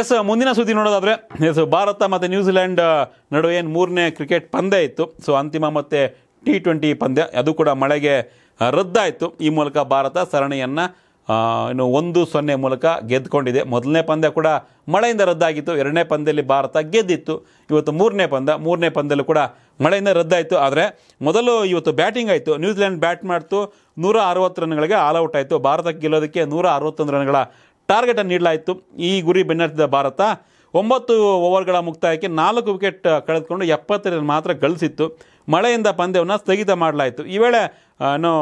S ಮುಂದಿನ ಸುದ್ದಿ ನೋಡೋದಾದರೆ ಎಸ್ ಭಾರತ ಮತ್ತು ನ್ಯೂಜಿಲೆಂಡ್ ನಡುವೆ ಏನು ಮೂರನೇ ಕ್ರಿಕೆಟ್ ಪಂದ್ಯ ಇತ್ತು ಸೊ ಅಂತಿಮ ಮತ್ತು ಟಿ ಟ್ವೆಂಟಿ ಪಂದ್ಯ ಅದು ಕೂಡ ಮಳೆಗೆ ರದ್ದಾಯಿತು ಈ ಮೂಲಕ ಭಾರತ ಸರಣಿಯನ್ನು ಇನ್ನು ಒಂದು ಸೊನ್ನೆ ಮೂಲಕ ಗೆದ್ದುಕೊಂಡಿದೆ ಮೊದಲನೇ ಪಂದ್ಯ ಕೂಡ ಮಳೆಯಿಂದ ರದ್ದಾಗಿತ್ತು ಎರಡನೇ ಪಂದ್ಯದಲ್ಲಿ ಭಾರತ ಗೆದ್ದಿತ್ತು ಇವತ್ತು ಮೂರನೇ ಪಂದ್ಯ ಮೂರನೇ ಪಂದ್ಯಲ್ಲೂ ಕೂಡ ಮಳೆಯಿಂದ ರದ್ದಾಯಿತು ಆದರೆ ಮೊದಲು ಇವತ್ತು ಬ್ಯಾಟಿಂಗ್ ಆಯಿತು ನ್ಯೂಜಿಲೆಂಡ್ ಬ್ಯಾಟ್ ಮಾಡ್ತು ನೂರ ಅರವತ್ತು ರನ್ಗಳಿಗೆ ಆಲ್ಔಟ್ ಆಯಿತು ಭಾರತಕ್ಕೆ ಗೆಲ್ಲೋದಕ್ಕೆ ನೂರ ಅರವತ್ತೊಂದು ರನ್ಗಳ ಟಾರ್ಗೆಟನ್ನು ನೀಡಲಾಯಿತು ಈ ಗುರಿ ಬೆನ್ನತ್ತಿದ್ದ ಭಾರತ ಒಂಬತ್ತು ಓವರ್ಗಳ ಮುಕ್ತಾಯಕ್ಕೆ ನಾಲ್ಕು ವಿಕೆಟ್ ಕಳೆದುಕೊಂಡು ಎಪ್ಪತ್ತು ರನ್ ಮಾತ್ರ ಗಳಿಸಿತ್ತು ಮಳೆಯಿಂದ ಪಂದ್ಯವನ್ನು ಸ್ಥಗಿತ ಮಾಡಲಾಯಿತು ಈ ವೇಳೆ ಏನು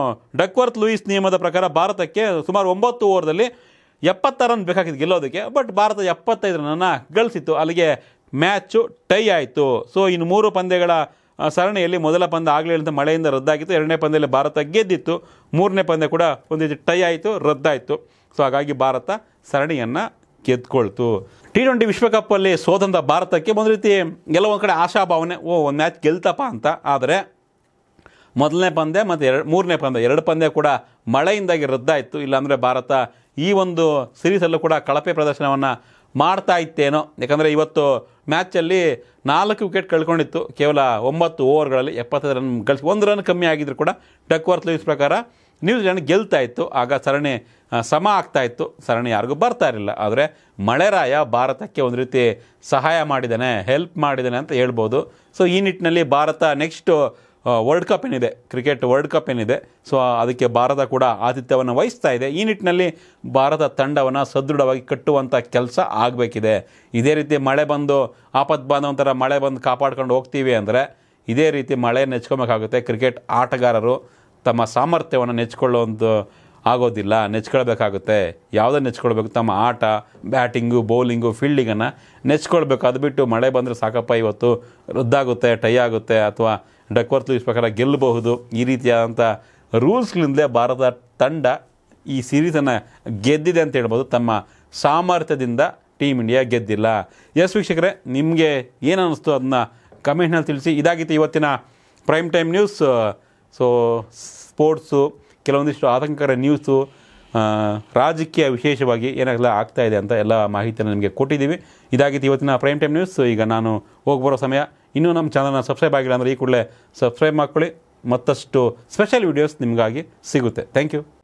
ಡಕ್ವರ್ತ್ ಲೂಯಿಸ್ ನಿಯಮದ ಪ್ರಕಾರ ಭಾರತಕ್ಕೆ ಸುಮಾರು ಒಂಬತ್ತು ಓವರ್ದಲ್ಲಿ ಎಪ್ಪತ್ತಾರು ರನ್ ಬೇಕಾಗಿತ್ತು ಗೆಲ್ಲೋದಕ್ಕೆ ಬಟ್ ಭಾರತ ಎಪ್ಪತ್ತೈದು ರನ್ನನ್ನು ಗಳಿಸಿತ್ತು ಅಲ್ಲಿಗೆ ಮ್ಯಾಚು ಟೈ ಆಯಿತು ಸೊ ಇನ್ನು ಮೂರು ಪಂದ್ಯಗಳ ಸರಣಿಯಲ್ಲಿ ಮೊದಲ ಪಂದ್ಯ ಇಲ್ಲದ ಮಳೆಯಿಂದ ರದ್ದಾಗಿತ್ತು ಎರಡನೇ ಪಂದ್ಯದಲ್ಲಿ ಭಾರತ ಗೆದ್ದಿತ್ತು ಮೂರನೇ ಪಂದ್ಯ ಕೂಡ ಒಂದು ಟೈ ಆಯಿತು ರದ್ದಾಯಿತು ಸೊ ಹಾಗಾಗಿ ಭಾರತ ಸರಣಿಯನ್ನು ಗೆದ್ಕೊಳ್ತು ಟಿ ಟ್ವೆಂಟಿ ವಿಶ್ವಕಪ್ಪಲ್ಲಿ ಸೋದಂಥ ಭಾರತಕ್ಕೆ ಒಂದು ರೀತಿ ಎಲ್ಲ ಒಂದು ಕಡೆ ಆಶಾಭಾವನೆ ಓ ಒಂದು ಮ್ಯಾಚ್ ಗೆಲ್ತಪ್ಪ ಅಂತ ಆದರೆ ಮೊದಲನೇ ಪಂದ್ಯ ಮತ್ತು ಎರಡು ಮೂರನೇ ಪಂದ್ಯ ಎರಡು ಪಂದ್ಯ ಕೂಡ ಮಳೆಯಿಂದಾಗಿ ರದ್ದಾಯಿತು ಇಲ್ಲಾಂದರೆ ಭಾರತ ಈ ಒಂದು ಸೀರೀಸಲ್ಲೂ ಕೂಡ ಕಳಪೆ ಪ್ರದರ್ಶನವನ್ನು ಮಾಡ್ತಾ ಇತ್ತೇನೋ ಯಾಕಂದರೆ ಇವತ್ತು ಮ್ಯಾಚಲ್ಲಿ ನಾಲ್ಕು ವಿಕೆಟ್ ಕಳ್ಕೊಂಡಿತ್ತು ಕೇವಲ ಒಂಬತ್ತು ಓವರ್ಗಳಲ್ಲಿ ಎಪ್ಪತ್ತೈದು ರನ್ ಗಳಿಸಿ ಒಂದು ರನ್ ಕಮ್ಮಿ ಆಗಿದ್ರು ಕೂಡ ವರ್ತ್ ಲೂಸ್ ಪ್ರಕಾರ ನ್ಯೂಜಿಲೆಂಡ್ ಗೆಲ್ತಾ ಇತ್ತು ಆಗ ಸರಣಿ ಸಮ ಆಗ್ತಾ ಇತ್ತು ಸರಣಿ ಯಾರಿಗೂ ಬರ್ತಾ ಇರಲಿಲ್ಲ ಆದರೆ ಮಳೆರಾಯ ಭಾರತಕ್ಕೆ ಒಂದು ರೀತಿ ಸಹಾಯ ಮಾಡಿದ್ದಾನೆ ಹೆಲ್ಪ್ ಮಾಡಿದ್ದಾನೆ ಅಂತ ಹೇಳ್ಬೋದು ಸೊ ಈ ನಿಟ್ಟಿನಲ್ಲಿ ಭಾರತ ನೆಕ್ಸ್ಟು ವರ್ಲ್ಡ್ ಕಪ್ ಏನಿದೆ ಕ್ರಿಕೆಟ್ ವರ್ಲ್ಡ್ ಕಪ್ ಏನಿದೆ ಸೊ ಅದಕ್ಕೆ ಭಾರತ ಕೂಡ ಆತಿಥ್ಯವನ್ನು ವಹಿಸ್ತಾ ಇದೆ ಈ ನಿಟ್ಟಿನಲ್ಲಿ ಭಾರತ ತಂಡವನ್ನು ಸದೃಢವಾಗಿ ಕಟ್ಟುವಂಥ ಕೆಲಸ ಆಗಬೇಕಿದೆ ಇದೇ ರೀತಿ ಮಳೆ ಬಂದು ಆಪತ್ತು ಒಂಥರ ಮಳೆ ಬಂದು ಕಾಪಾಡ್ಕೊಂಡು ಹೋಗ್ತೀವಿ ಅಂದರೆ ಇದೇ ರೀತಿ ಮಳೆ ನೆಚ್ಕೊಬೇಕಾಗುತ್ತೆ ಕ್ರಿಕೆಟ್ ಆಟಗಾರರು ತಮ್ಮ ಸಾಮರ್ಥ್ಯವನ್ನು ನೆಚ್ಕೊಳ್ಳೋ ಒಂದು ಆಗೋದಿಲ್ಲ ನೆಚ್ಕೊಳ್ಬೇಕಾಗುತ್ತೆ ಯಾವುದೇ ನೆಚ್ಕೊಳ್ಬೇಕು ತಮ್ಮ ಆಟ ಬ್ಯಾಟಿಂಗು ಬೌಲಿಂಗು ಫೀಲ್ಡಿಂಗನ್ನು ನೆಚ್ಕೊಳ್ಬೇಕು ಅದು ಬಿಟ್ಟು ಮಳೆ ಬಂದರೆ ಸಾಕಪ್ಪ ಇವತ್ತು ರದ್ದಾಗುತ್ತೆ ಟೈ ಆಗುತ್ತೆ ಅಥವಾ ಡಕ್ವರ್ತ್ ಲೂಯಿಸ್ ಗೆಲ್ಲಬಹುದು ಈ ರೀತಿಯಾದಂಥ ರೂಲ್ಸ್ಗಳಿಂದಲೇ ಭಾರತ ತಂಡ ಈ ಸೀರೀಸನ್ನು ಗೆದ್ದಿದೆ ಅಂತ ಹೇಳ್ಬೋದು ತಮ್ಮ ಸಾಮರ್ಥ್ಯದಿಂದ ಟೀಮ್ ಇಂಡಿಯಾ ಗೆದ್ದಿಲ್ಲ ಎಸ್ ವೀಕ್ಷಕರೇ ನಿಮಗೆ ಏನು ಅನ್ನಿಸ್ತು ಅದನ್ನ ಕಮೆಂಟ್ನಲ್ಲಿ ತಿಳಿಸಿ ಇದಾಗಿತ್ತು ಇವತ್ತಿನ prime time news so sports ಕೆಲವೊಂದಿಷ್ಟು ಆತಂಕಕರ ನ್ಯೂಸು ರಾಜಕೀಯ ವಿಶೇಷವಾಗಿ ಏನಾಗಲ್ಲ ಆಗ್ತಾ ಇದೆ ಅಂತ ಎಲ್ಲ ಮಾಹಿತಿಯನ್ನು ನಿಮಗೆ ಕೊಟ್ಟಿದ್ದೀವಿ ಇದಾಗಿತ್ತು ಇವತ್ತಿನ ಪ್ರೈಮ್ ಟೈಮ್ ನ್ಯೂಸ್ ಈಗ ನಾನು ಹೋಗಿ ಬರೋ ಸಮಯ ಇನ್ನೂ ನಮ್ಮ ಚಾನಲ್ನ ಸಬ್ಸ್ಕ್ರೈಬ್ ಆಗಿಲ್ಲ ಅಂದರೆ ಈ ಕೂಡಲೇ ಸಬ್ಸ್ಕ್ರೈಬ್ ಮಾಡ್ಕೊಳ್ಳಿ ಮತ್ತಷ್ಟು ಸ್ಪೆಷಲ್ ವಿಡಿಯೋಸ್ ನಿಮಗಾಗಿ ಸಿಗುತ್ತೆ ಥ್ಯಾಂಕ್ ಯು